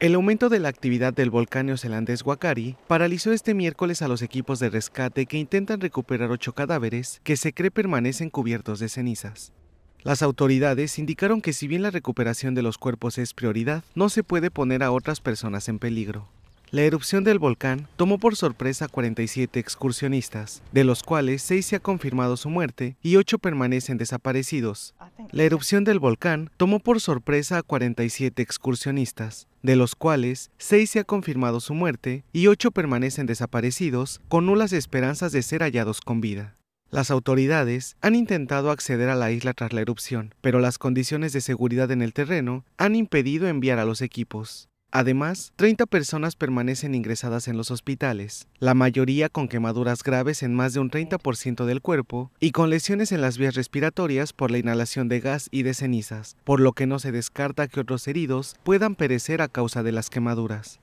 El aumento de la actividad del volcán neozelandés Wakari paralizó este miércoles a los equipos de rescate que intentan recuperar ocho cadáveres que se cree permanecen cubiertos de cenizas. Las autoridades indicaron que si bien la recuperación de los cuerpos es prioridad, no se puede poner a otras personas en peligro. La erupción del volcán tomó por sorpresa a 47 excursionistas, de los cuales 6 se ha confirmado su muerte y 8 permanecen desaparecidos. La erupción del volcán tomó por sorpresa a 47 excursionistas, de los cuales 6 se ha confirmado su muerte y 8 permanecen desaparecidos con nulas esperanzas de ser hallados con vida. Las autoridades han intentado acceder a la isla tras la erupción, pero las condiciones de seguridad en el terreno han impedido enviar a los equipos. Además, 30 personas permanecen ingresadas en los hospitales, la mayoría con quemaduras graves en más de un 30% del cuerpo y con lesiones en las vías respiratorias por la inhalación de gas y de cenizas, por lo que no se descarta que otros heridos puedan perecer a causa de las quemaduras.